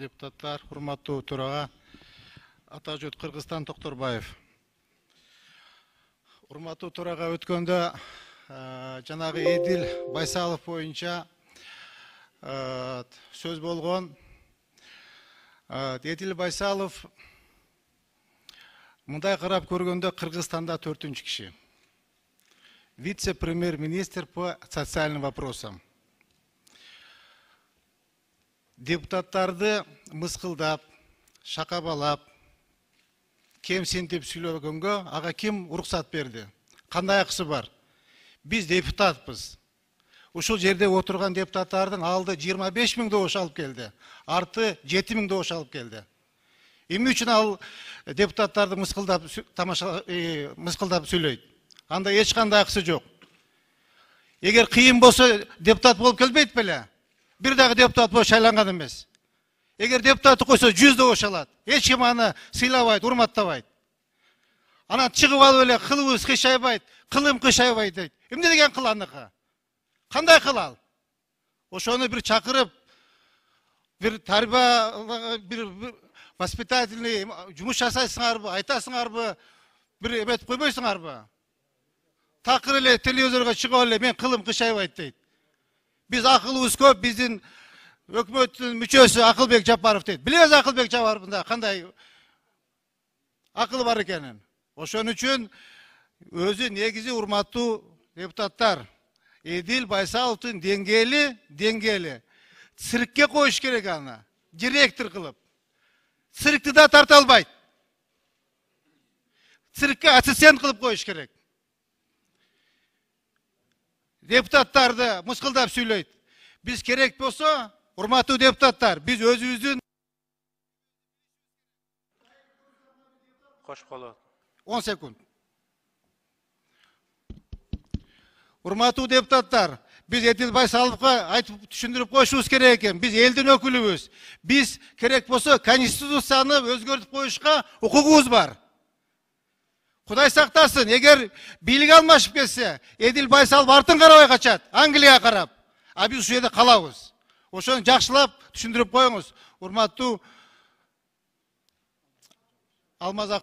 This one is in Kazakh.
депутаттар урматтуу төрага ата журт кыргызстан токторбаев урматтуу төрага өткөндө э, жанагы эдил байсалов боюнча э, сөз болгон э, эдил байсалов мындай карап көргөндө кыргызстанда төртүнчү киши вице премьер министр по социальным вопросам депутаттарды мысқылдап шақабалап кемсентіп сөйлегенге аға кем рұқсат берді қандай ақысы бар біз депутатпыз ушул жерде отырған депутаттардың алды 25 беш мың алып келді арты 7 мың добуш алып келді эмне үчүн ал депутаттарды мысқылдап тамаша э, мыскылдап анда эч кандай жоқ Егер қиын болса депутат болып келбейт беле бір дағы депутат болып сайланған емес егер депутаты қойса жүзді болып шалады ешкім аны сыйламайды урматтабайды ана шығып алып эле кылыбыз кыйшайбайт кылым кыйшайбайт дейт эмне деген кыл аныкы кандай кыл ал ошону бир чакырып бир тарбия бир воспитательный жумуш жасайсыңарбы айтасыңарбы бир эметип койбойсуңарбы тақыр эле телевизорго чыгып эле мен кылым кыйшайбайт дейт Біз akıl көп, біздің өкіметтің мүшесі Ақылбек Жапаров дейді. Білесіз Ақылбек Жапаровында қандай ақылы бар екенін. Ошон үшін өзі негізі урматтуу депутаттар Эдил Байсаловтың денгелі, денгелі. циркке қойш керек аны. Директор қылып. Циркті да тарта албайды. Циркке ассистент қылып қойш керек депутаттарды мысқылдап сөйлейді біз керек болса құрметті депутаттар біз өзіміздің қош қолы он секунд құрметті депутаттар біз еділ салыпқа айтып түсіндіріп қойшуымыз керек екен біз елдің өкіліміз біз керек болса конституцияны өзгертіп қоюшқа құқығымыз бар құдай сақтасын егер билік алмашып кетсе еділ байсал артын қарабай қачат, англияға қарап а біз осы жерде қалабыз ошоны жақсылап түсіндіріп қойыңыз урматтуу алмаз